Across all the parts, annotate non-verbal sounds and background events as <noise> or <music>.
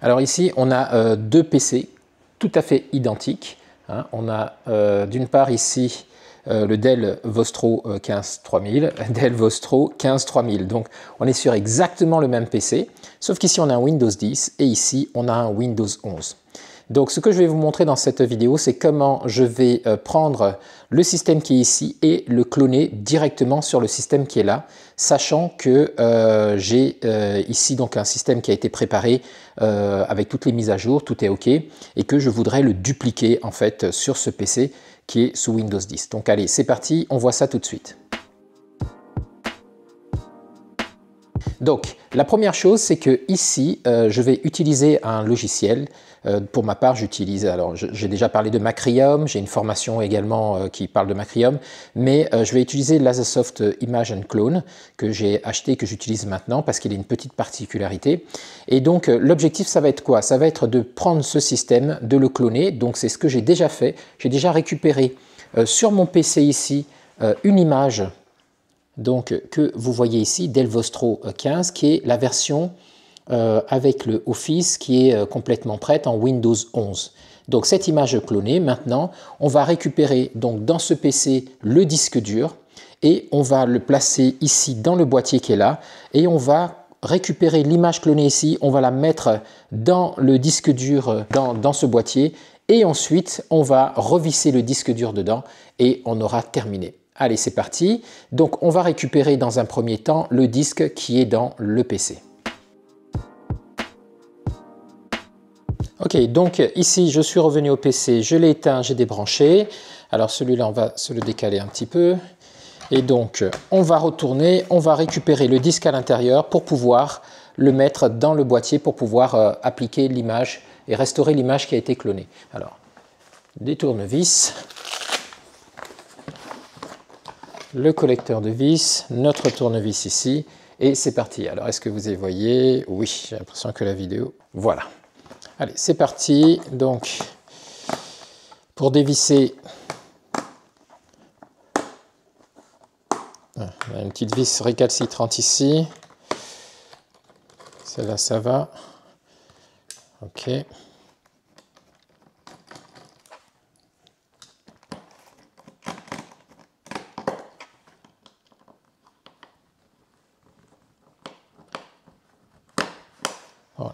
Alors ici, on a euh, deux PC tout à fait identiques. Hein. On a euh, d'une part ici euh, le Dell Vostro 15 3000, <laughs> Dell Vostro 15 3000. Donc on est sur exactement le même PC, sauf qu'ici on a un Windows 10 et ici on a un Windows 11. Donc ce que je vais vous montrer dans cette vidéo, c'est comment je vais euh, prendre le système qui est ici et le cloner directement sur le système qui est là, sachant que euh, j'ai euh, ici donc un système qui a été préparé avec toutes les mises à jour, tout est OK, et que je voudrais le dupliquer en fait sur ce PC qui est sous Windows 10. Donc allez, c'est parti, on voit ça tout de suite. Donc, la première chose, c'est que ici, euh, je vais utiliser un logiciel. Euh, pour ma part, j'utilise, alors j'ai déjà parlé de Macrium, j'ai une formation également euh, qui parle de Macrium, mais je vais utiliser LaserSoft Image and Clone que j'ai acheté, et que j'utilise maintenant parce qu'il a une petite particularité. Et donc, l'objectif, ça va être quoi Ça va être de prendre ce système, de le cloner. Donc, c'est ce que j'ai déjà fait. J'ai déjà récupéré sur mon PC ici une image donc, que vous voyez ici, Delvostro 15, euh, qui est la version euh, avec le Office qui est euh, complètement prête en Windows 11. Donc cette image clonée, maintenant, on va récupérer donc dans ce PC le disque dur et on va le placer ici dans le boîtier qui est là et on va récupérer l'image clonée ici, on va la mettre dans le disque dur, dans, dans ce boîtier et ensuite on va revisser le disque dur dedans et on aura terminé. Allez, c'est parti. Donc on va récupérer dans un premier temps le disque qui est dans le PC. Ok, donc ici, je suis revenu au PC, je l'ai éteint, j'ai débranché. Alors celui-là, on va se le décaler un petit peu. Et donc, on va retourner, on va récupérer le disque à l'intérieur pour pouvoir le mettre dans le boîtier pour pouvoir euh, appliquer l'image et restaurer l'image qui a été clonée. Alors, des tournevis, le collecteur de vis, notre tournevis ici, et c'est parti. Alors, est-ce que vous y voyez Oui, j'ai l'impression que la vidéo... Voilà. Allez, c'est parti. Donc, pour dévisser... Ah, on a une petite vis récalcitrante ici. Celle-là, ça va. OK.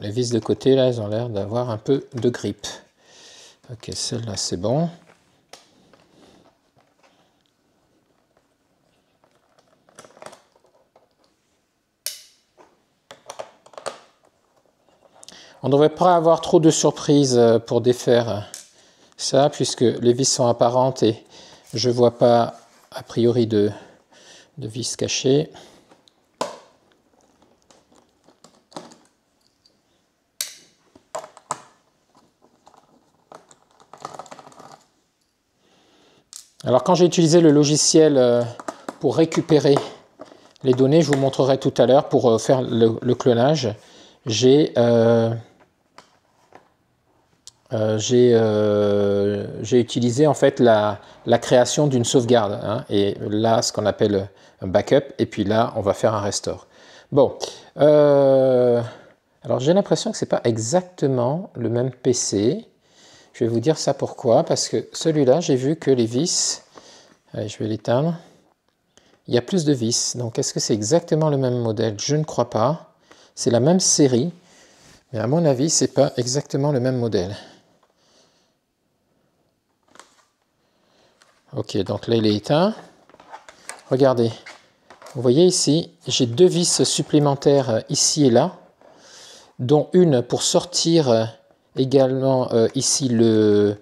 les vis de côté, là, elles ont l'air d'avoir un peu de grippe. Ok, celle-là, c'est bon. On ne devrait pas avoir trop de surprises euh, pour défaire ça, puisque les vis sont apparentes et je ne vois pas a priori de, de vis cachées. Alors quand j'ai utilisé le logiciel euh, pour récupérer les données, je vous montrerai tout à l'heure pour euh, faire le, clonage. Euh, j'ai utilisé en fait la, création d'une sauvegarde. Hein, et là, ce qu'on appelle un backup. Et puis là, on va faire un restore. Bon. alors j'ai l'impression que ce n'est pas exactement le même PC. Je vais vous dire ça pourquoi, parce que celui-là, j'ai vu que les vis, allez, je vais l'éteindre, il y a plus de vis. Donc est-ce que c'est exactement le même modèle Je ne crois pas. C'est la même série, mais à mon avis, ce n'est pas exactement le même modèle. Ok, donc là, il est éteint. Regardez, vous voyez ici, j'ai deux vis supplémentaires euh, ici et là, dont une pour sortir euh, Également euh, ici le,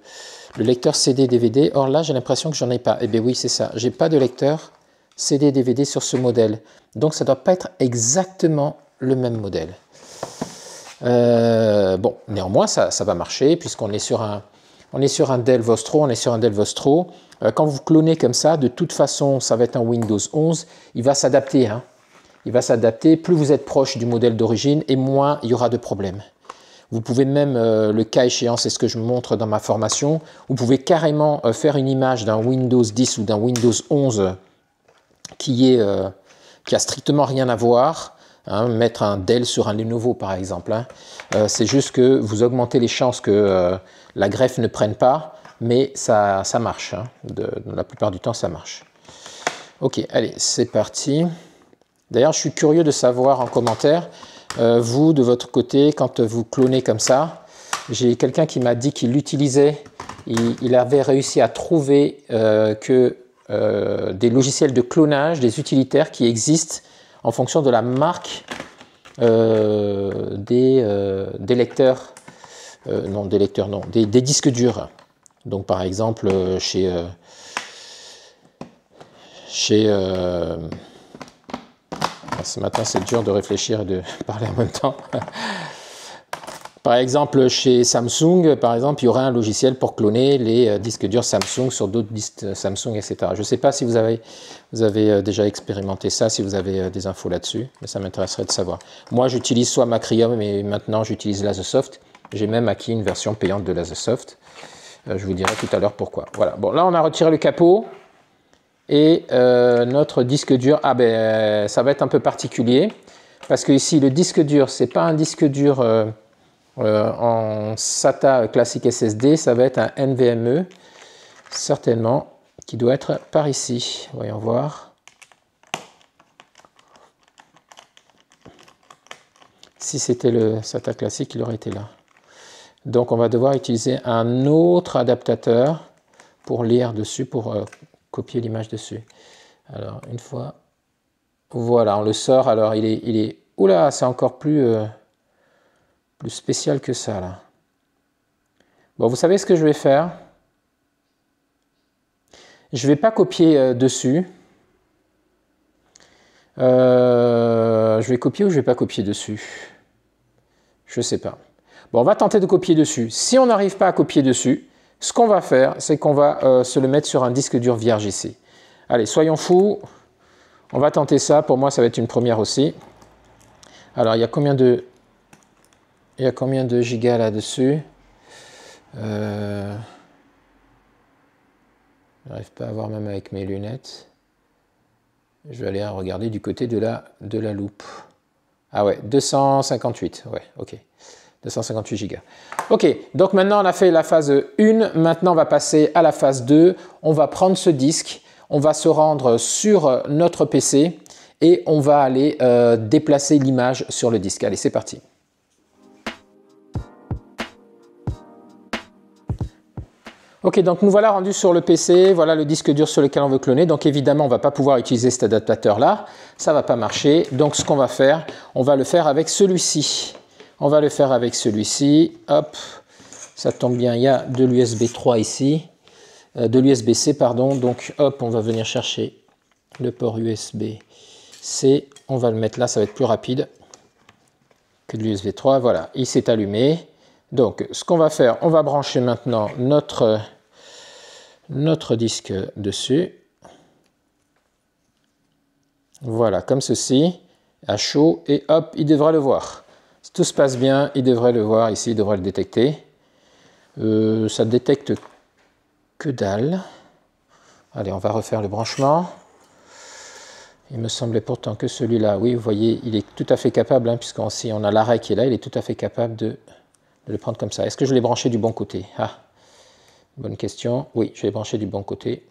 lecteur CD-DVD. Or là, j'ai l'impression que j'en ai pas. Eh bien oui, c'est ça. J'ai pas de lecteur CD-DVD sur ce modèle. Donc ça ne doit pas être exactement le même modèle. Euh, bon, néanmoins, ça, va marcher puisqu'on est sur un, on est sur un Dell Vostro, on est sur un Dell Vostro. Euh, quand vous clonez comme ça, de toute façon, ça va être un Windows 11. Il va s'adapter. Hein. Il va s'adapter. Plus vous êtes proche du modèle d'origine et moins il y aura de problèmes. Vous pouvez même, euh, le cas échéant, c'est ce que je montre dans ma formation, vous pouvez carrément euh, faire une image d'un Windows 10 ou d'un Windows 11 qui, est, euh, qui a strictement rien à voir. Hein, mettre un Dell sur un Lenovo par exemple. Hein. c'est juste que vous augmentez les chances que la greffe ne prenne pas, mais ça, marche. Hein. la plupart du temps, ça marche. Ok, allez, c'est parti. D'ailleurs, je suis curieux de savoir en commentaire euh, vous, de votre côté, quand vous clonez comme ça, j'ai quelqu'un qui m'a dit qu'il l'utilisait. Il, avait réussi à trouver euh, que euh, des logiciels de clonage, des utilitaires qui existent en fonction de la marque des, lecteurs, non, des lecteurs, non, des, des, disques durs. Donc, par exemple, chez, chez ce matin, c'est dur de réfléchir et de <laughs> parler en même temps. <laughs> Par exemple, chez Samsung, par exemple, il y aurait un logiciel pour cloner les euh, disques durs Samsung sur d'autres disques Samsung, etc. Je ne sais pas si vous avez, euh, déjà expérimenté ça, si vous avez euh, des infos là-dessus, mais ça m'intéresserait de savoir. Moi, j'utilise soit Macrium, mais maintenant j'utilise Lazosoft. J'ai même acquis une version payante de Lazosoft. Je vous dirai tout à l'heure pourquoi. Voilà. Bon, là, on a retiré le capot. Et euh, notre disque dur, ah ben, euh, ça va être un peu particulier parce que ici le disque dur, c'est pas un disque dur euh, en SATA classique SSD, ça va être un NVMe certainement qui doit être par ici. Voyons voir. Si c'était le SATA classique, il aurait été là. Donc on va devoir utiliser un autre adaptateur pour lire dessus, pour copier l'image dessus. Alors, une fois, voilà, on le sort. Alors, il est, il est, oula, c'est encore plus, euh, plus spécial que ça, là. Bon, vous savez ce que je vais faire Je ne euh, euh, vais pas copier dessus. je vais copier ou je ne vais pas copier dessus Je ne sais pas. Bon, on va tenter de copier dessus. Si on n'arrive pas à copier dessus, ce qu'on va faire, c'est qu'on va euh, se le mettre sur un disque dur vierge ici. Allez, soyons fous. On va tenter ça. Pour moi, ça va être une première aussi. Alors, il y a combien de, il y a combien de gigas là-dessus euh, Je n'arrive pas à voir même avec mes lunettes. Je vais aller regarder du côté de la, de la loupe. Ah ouais, 258. Ouais, ok. 258 Go. Ok, donc maintenant on a fait la phase 1, maintenant on va passer à la phase 2, on va prendre ce disque, on va se rendre sur notre PC et on va aller euh, déplacer l'image sur le disque. Allez, c'est parti. Ok, donc nous voilà rendus sur le PC, voilà le disque dur sur lequel on veut cloner. Donc évidemment, on ne va pas pouvoir utiliser cet adaptateur-là, ça ne va pas marcher. Donc ce qu'on va faire, on va le faire avec celui-ci. On va le faire avec celui-ci. Hop, ça tombe bien, il y a de l'USB 3 ici, euh, de l'USB-C, pardon. Donc hop, on va venir chercher le port USB-C. On va le mettre là, ça va être plus rapide que de l'USB 3. Voilà, il s'est allumé. Donc ce qu'on va faire, on va brancher maintenant notre, notre disque dessus. Voilà, comme ceci, à chaud, et hop, il devra le voir. Si tout se passe bien, il devrait le voir ici, il devrait le détecter. Ça euh, ça détecte que dalle. Allez, on va refaire le branchement. Il me semblait pourtant que celui-là, oui, vous voyez, il est tout à fait capable, hein, puisqu'on si on a l'arrêt qui est là, il est tout à fait capable de, de le prendre comme ça. Est-ce que je l'ai branché du bon côté Ah, bonne question. Oui, je l'ai branché du bon côté.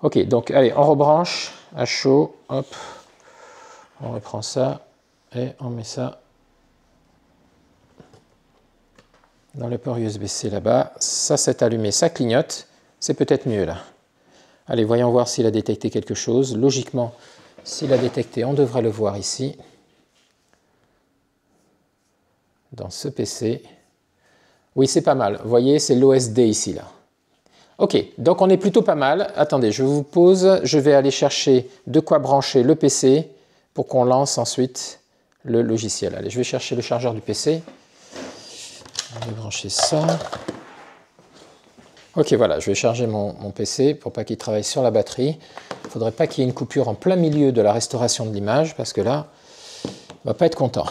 Ok, donc allez, on rebranche à chaud. Hop, on reprend ça et on met ça dans le port USB-C là-bas. Ça s'est allumé, ça clignote, c'est peut-être mieux là. Allez, voyons voir s'il a détecté quelque chose. Logiquement, s'il a détecté, on devrait le voir ici, dans ce PC. Oui, c'est pas mal. Vous voyez, c'est l'OSD ici, là. Ok, donc on est plutôt pas mal. Attendez, je vous pose, je vais aller chercher de quoi brancher le PC pour qu'on lance ensuite le logiciel. Allez, je vais chercher le chargeur du PC. Je vais brancher ça. Ok, voilà, je vais charger mon, PC pour pas qu'il travaille sur la batterie. Il ne faudrait pas qu'il y ait une coupure en plein milieu de la restauration de l'image, parce que là, on va pas être content.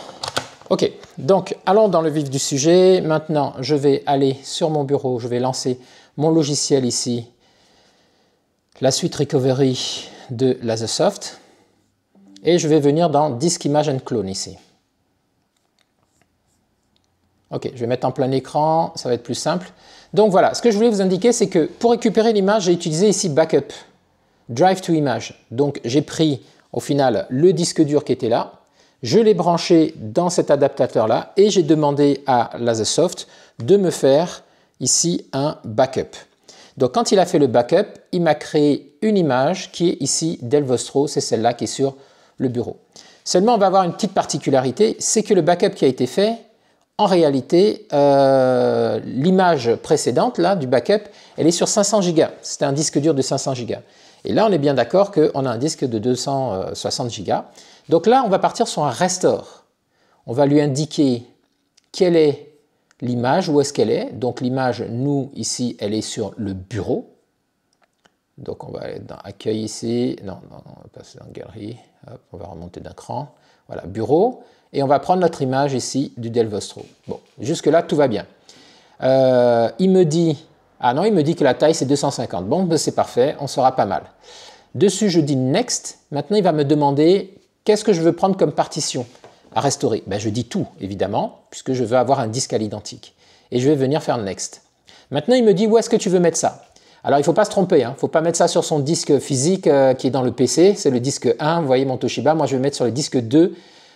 Ok, donc allons dans le vif du sujet. Maintenant, je vais aller sur mon bureau, je vais lancer mon logiciel ici, la suite recovery de soft et je vais venir dans Disk Image and Clone ici. Ok, je vais mettre en plein écran, ça va être plus simple. Donc voilà, ce que je voulais vous indiquer, c'est que pour récupérer l'image, j'ai utilisé ici Backup, Drive to Image. Donc j'ai pris au final le disque dur qui était là, je l'ai branché dans cet adaptateur-là et j'ai demandé à Lasersoft de me faire ici un backup. Donc quand il a fait le backup, il m'a créé une image qui est ici d'Elvostro, Vostro, c'est celle-là qui est sur le bureau. Seulement, on va avoir une petite particularité, c'est que le backup qui a été fait, en réalité, euh, l'image précédente là, du backup, elle est sur 500 Go. C'était un disque dur de 500 Go. Et là, on est bien d'accord qu'on a un disque de 260 Go. Donc là, on va partir sur un restore. On va lui indiquer quelle est l'image, où est-ce qu'elle est. Donc l'image, nous, ici, elle est sur le bureau. Donc on va aller dans Accueil ici, non, non, on va passer dans Galerie, on va remonter d'un cran, voilà, Bureau, et on va prendre notre image ici du Delvostro. Vostro. Bon, jusque-là, tout va bien. Euh, il me dit, ah non, il me dit que la taille c'est 250. Bon, ben, c'est parfait, on sera pas mal. Dessus, je dis Next. Maintenant, il va me demander qu'est-ce que je veux prendre comme partition à restaurer. Ben, je dis tout, évidemment, puisque je veux avoir un disque à l'identique. Et je vais venir faire Next. Maintenant, il me dit où est-ce que tu veux mettre ça alors il ne faut pas se tromper, il hein. ne faut pas mettre ça sur son disque physique euh, qui est dans le PC, c'est le disque 1, vous voyez mon Toshiba, moi je vais mettre sur le disque 2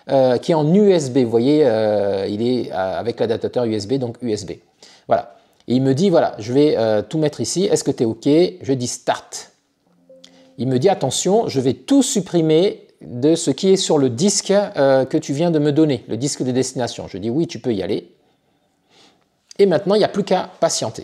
euh, qui est en USB, vous voyez, euh, il est avec l'adaptateur USB, donc USB. Voilà. il me dit, voilà, je vais tout mettre ici, est-ce que tu es OK Je dis Start. Il me dit, attention, je vais tout supprimer de ce qui est sur le disque que tu viens de me donner, le disque de destination. Je dis, oui, tu peux y aller. Et maintenant, il n'y a plus qu'à patienter.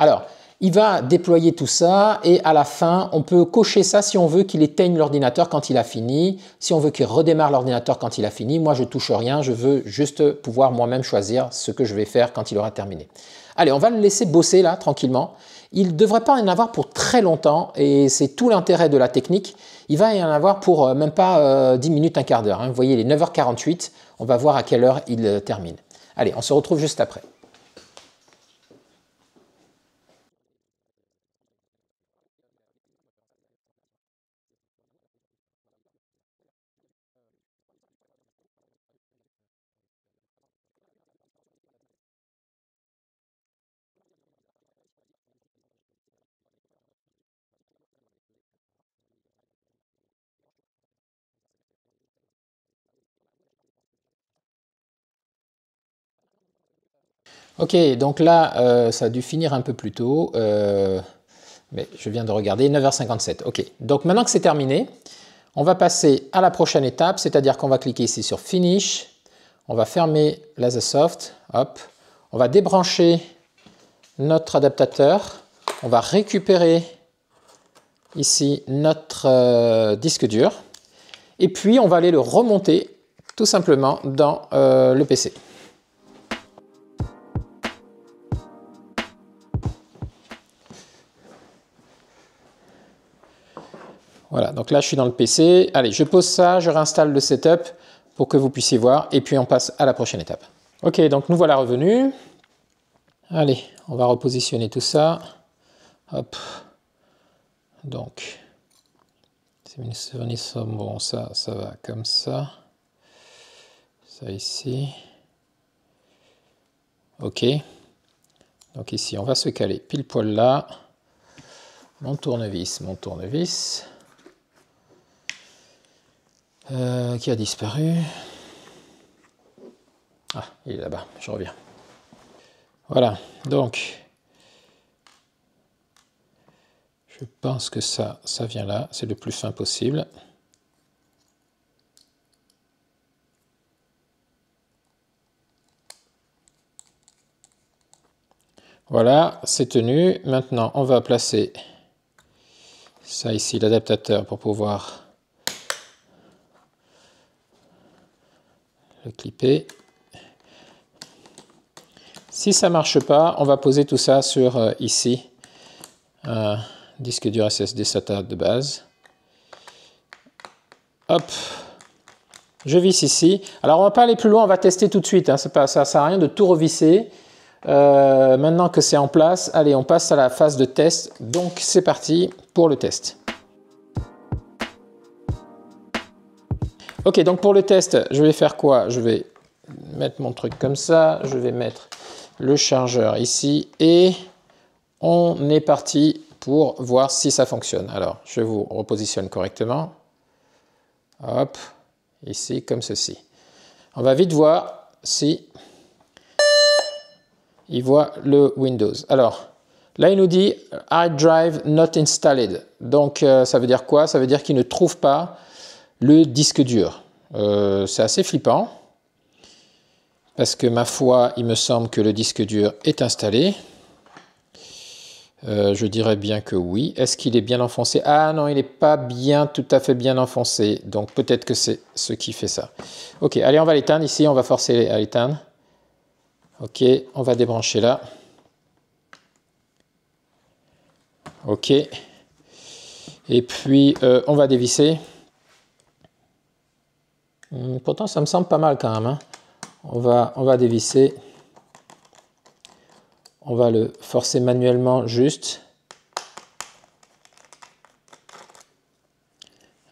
Alors, il va déployer tout ça et à la fin, on peut cocher ça si on veut qu'il éteigne l'ordinateur quand il a fini, si on veut qu'il redémarre l'ordinateur quand il a fini. Moi, je touche rien, je veux juste pouvoir moi-même choisir ce que je vais faire quand il aura terminé. Allez, on va le laisser bosser là, tranquillement. Il ne devrait pas en avoir pour très longtemps et c'est tout l'intérêt de la technique. Il va y en avoir pour euh, même pas 10 euh, minutes, un quart d'heure. Hein. Vous voyez, il est 9h48, on va voir à quelle heure il euh, termine. Allez, on se retrouve juste après. Ok, donc là, euh, ça a dû finir un peu plus tôt. Euh, mais je viens de regarder, 9h57. Ok, donc maintenant que c'est terminé, on va passer à la prochaine étape, c'est-à-dire qu'on va cliquer ici sur Finish. On va fermer Lasersoft. Hop. On va débrancher notre adaptateur. On va récupérer ici notre euh, disque dur. Et puis, on va aller le remonter tout simplement dans le PC. Voilà, donc là je suis dans le PC. Allez, je pose ça, je réinstalle le setup pour que vous puissiez voir, et puis on passe à la prochaine étape. Ok, donc nous voilà revenus. Allez, on va repositionner tout ça. Hop. Donc, bon, ça, ça va comme ça. Ça ici. Ok. Donc ici, on va se caler pile poil là. Mon tournevis, mon tournevis. Euh, qui a disparu. Ah, il est là-bas, je reviens. Voilà, donc je pense que ça, ça vient là, c'est le plus fin possible. Voilà, c'est tenu. Maintenant, on va placer ça ici, l'adaptateur, pour pouvoir le clipper. Si ça marche pas, on va poser tout ça sur euh, ici, disque dur SSD SATA de base. Hop, je visse ici. Alors on va pas aller plus loin, on va tester tout de suite. Hein. ça ne sert à rien de tout revisser. Euh, maintenant que c'est en place, allez, on passe à la phase de test. Donc c'est parti pour le test. Ok, donc pour le test, je vais faire quoi Je vais mettre mon truc comme ça, je vais mettre le chargeur ici et on est parti pour voir si ça fonctionne. Alors, je vous repositionne correctement. Hop, ici comme ceci. On va vite voir si il voit le Windows. Alors, là, il nous dit Hard Drive Not Installed. Donc, euh, ça veut dire quoi Ça veut dire qu'il ne trouve pas le disque dur. Euh, c'est assez flippant, parce que ma foi, il me semble que le disque dur est installé. Euh, je dirais bien que oui. Est-ce qu'il est bien enfoncé Ah non, il n'est pas bien, tout à fait bien enfoncé. Donc peut-être que c'est ce qui fait ça. Ok, allez, on va l'éteindre ici, on va forcer à l'éteindre. Ok, on va débrancher là. Ok. Et puis, euh, on va dévisser. Hmm, pourtant, ça me semble pas mal quand même. Hein. On, va, dévisser. On va le forcer manuellement juste.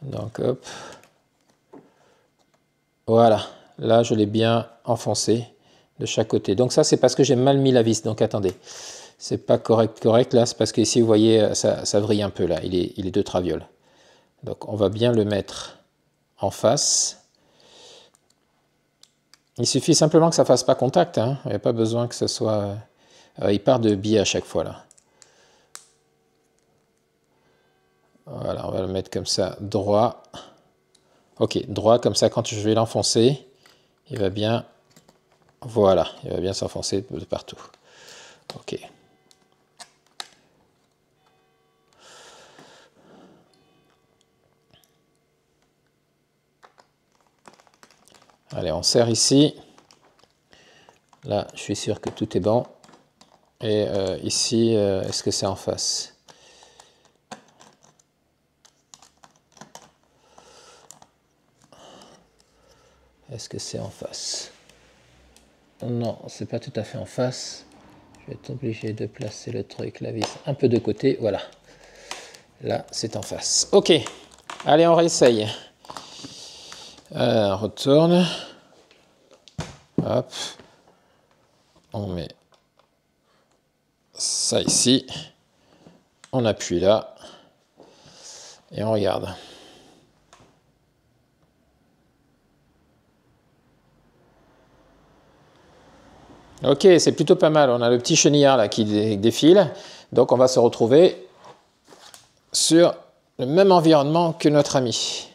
Donc, hop. Voilà. Là, je l'ai bien enfoncé de chaque côté. Donc ça, c'est parce que j'ai mal mis la vis. Donc attendez, c'est pas correct, correct là. C'est parce que ici, vous voyez, ça, ça vrille un peu là. Il est, il est de traviole. Donc on va bien le mettre en face. Il suffit simplement que ça ne fasse pas contact. Hein. Il n'y a pas besoin que ce soit... Euh, il part de biais à chaque fois, là. Voilà, on va le mettre comme ça, droit. Ok, droit, comme ça, quand je vais l'enfoncer, il va bien... Voilà, il va bien s'enfoncer de partout. Ok. Allez, on serre ici. Là, je suis sûr que tout est bon. Et euh, ici, euh, est-ce que c'est en face Est-ce que c'est en face Non, c'est pas tout à fait en face. Je vais être obligé de placer le truc, la vis un peu de côté. Voilà. Là, c'est en face. Ok. Allez, on réessaye. Euh, on retourne. On met ça ici. On appuie là. Et on regarde. Ok, c'est plutôt pas mal. On a le petit chenillard là qui défile. Donc on va se retrouver sur le même environnement que notre ami.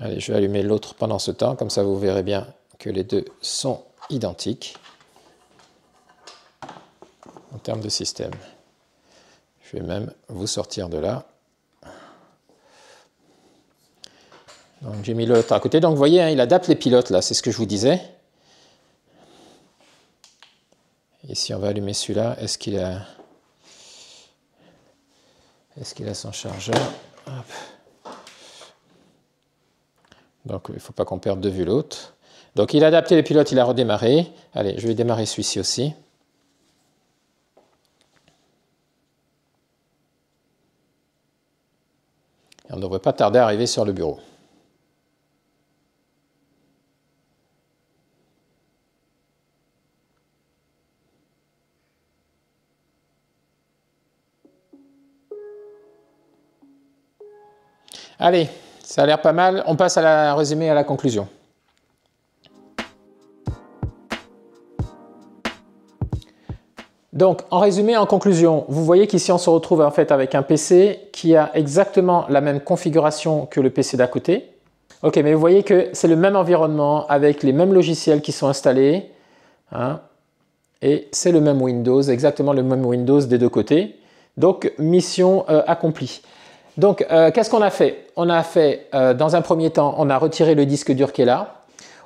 Allez, je vais allumer l'autre pendant ce temps, comme ça vous verrez bien que les deux sont identiques en termes de système. Je vais même vous sortir de là. Donc j'ai mis l'autre à côté. Donc vous voyez, hein, il adapte les pilotes là, c'est ce que je vous disais. Ici, on va allumer celui-là. Est-ce qu'il a... Est-ce qu'il a son chargeur donc il ne faut pas qu'on perde de vue l'autre. Donc il a adapté les pilotes, il a redémarré. Allez, je vais démarrer celui-ci aussi. on ne devrait pas tarder à arriver sur le bureau. Allez, ça a l'air pas mal. On passe à la résumé à la conclusion. Donc, en résumé, en conclusion, vous voyez qu'ici on se retrouve en fait avec un PC qui a exactement la même configuration que le PC d'à côté. Ok, mais vous voyez que c'est le même environnement avec les mêmes logiciels qui sont installés. Hein, et c'est le même Windows, exactement le même Windows des deux côtés. Donc, mission euh, accomplie. Donc, euh, qu'est-ce qu'on a fait On a fait, euh, dans un premier temps, on a retiré le disque dur qui est là.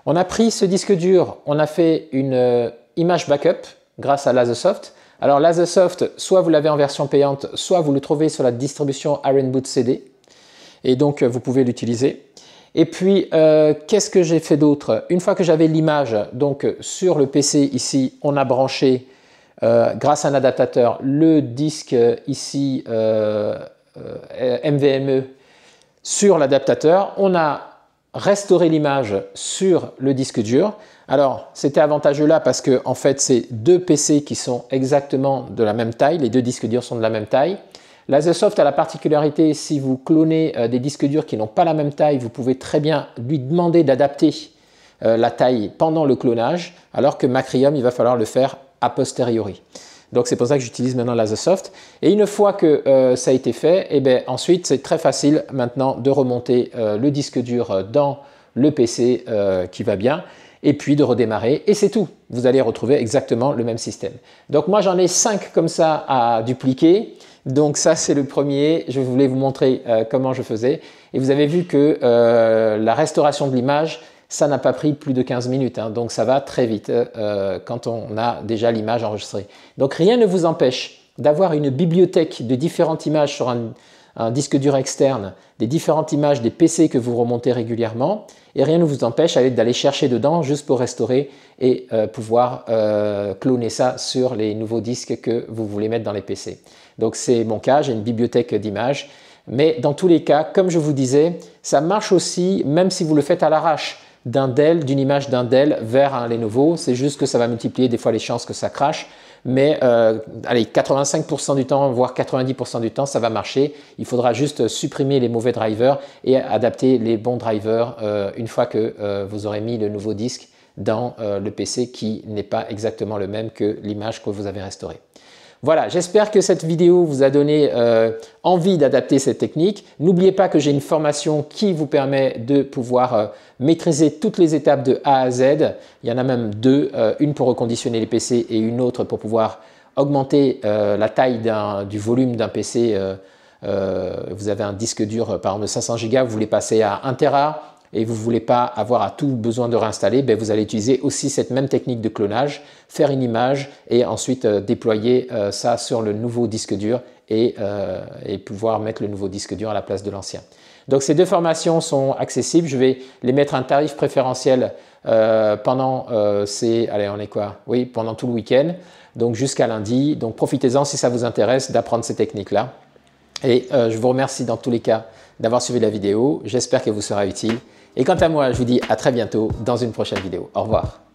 On a pris ce disque dur, on a fait une euh, image backup grâce à Lasersoft. Alors Lasersoft, soit vous l'avez en version payante, soit vous le trouvez sur la distribution Iron Boot CD. Et donc, vous pouvez l'utiliser. Et puis, qu'est-ce que j'ai fait d'autre Une fois que j'avais l'image, donc sur le PC ici, on a branché, grâce à un adaptateur, le disque ici euh, MVME sur l'adaptateur. On a restauré l'image sur le disque dur. Alors, c'était avantageux là parce que, en fait, c'est deux PC qui sont exactement de la même taille. Les deux disques durs sont de la même taille. L'Azesoft a la particularité, si vous clonez euh, des disques durs qui n'ont pas la même taille, vous pouvez très bien lui demander d'adapter euh, la taille pendant le clonage, alors que Macrium, il va falloir le faire a posteriori. Donc c'est pour ça que j'utilise maintenant la Soft. Et une fois que euh, ça a été fait, et eh bien, ensuite c'est très facile maintenant de remonter euh, le disque dur euh, dans le PC qui va bien et puis de redémarrer et c'est tout. Vous allez retrouver exactement le même système. Donc moi j'en ai 5 comme ça à dupliquer. Donc ça c'est le premier, je voulais vous montrer comment je faisais et vous avez vu que la restauration de l'image ça n'a pas pris plus de 15 minutes, hein, donc ça va très vite euh, euh, quand on a déjà l'image enregistrée. Donc rien ne vous empêche d'avoir une bibliothèque de différentes images sur un, disque dur externe, des différentes images des PC que vous remontez régulièrement, et rien ne vous empêche d'aller chercher dedans juste pour restaurer et euh, pouvoir cloner ça sur les nouveaux disques que vous voulez mettre dans les PC. Donc c'est mon cas, j'ai une bibliothèque d'images, mais dans tous les cas, comme je vous disais, ça marche aussi même si vous le faites à l'arrache d'un Dell, d'une image d'un Dell vers un Lenovo. C'est juste que ça va multiplier des fois les chances que ça crache. Mais euh, allez, 85% du temps, voire 90% du temps, ça va marcher. Il faudra juste supprimer les mauvais drivers et adapter les bons drivers euh, une fois que euh, vous aurez mis le nouveau disque dans le PC qui n'est pas exactement le même que l'image que vous avez restaurée. Voilà, j'espère que cette vidéo vous a donné euh, envie d'adapter cette technique. N'oubliez pas que j'ai une formation qui vous permet de pouvoir euh, maîtriser toutes les étapes de A à Z. Il y en a même deux, euh, une pour reconditionner les PC et une autre pour pouvoir augmenter la taille du volume d'un PC. vous avez un disque dur par exemple de 500 Go, vous voulez passer à 1 Tera, et vous ne voulez pas avoir à tout besoin de réinstaller, ben vous allez utiliser aussi cette même technique de clonage, faire une image et ensuite euh, déployer euh, ça sur le nouveau disque dur euh, et, pouvoir mettre le nouveau disque dur à la place de l'ancien. Donc ces deux formations sont accessibles. Je vais les mettre à un tarif préférentiel pendant Allez, on est quoi Oui, pendant tout le week-end, donc jusqu'à lundi. Donc profitez-en si ça vous intéresse d'apprendre ces techniques-là. Et je vous remercie dans tous les cas d'avoir suivi la vidéo. J'espère qu'elle vous sera utile. Et quant à moi, je vous dis à très bientôt dans une prochaine vidéo. Au revoir.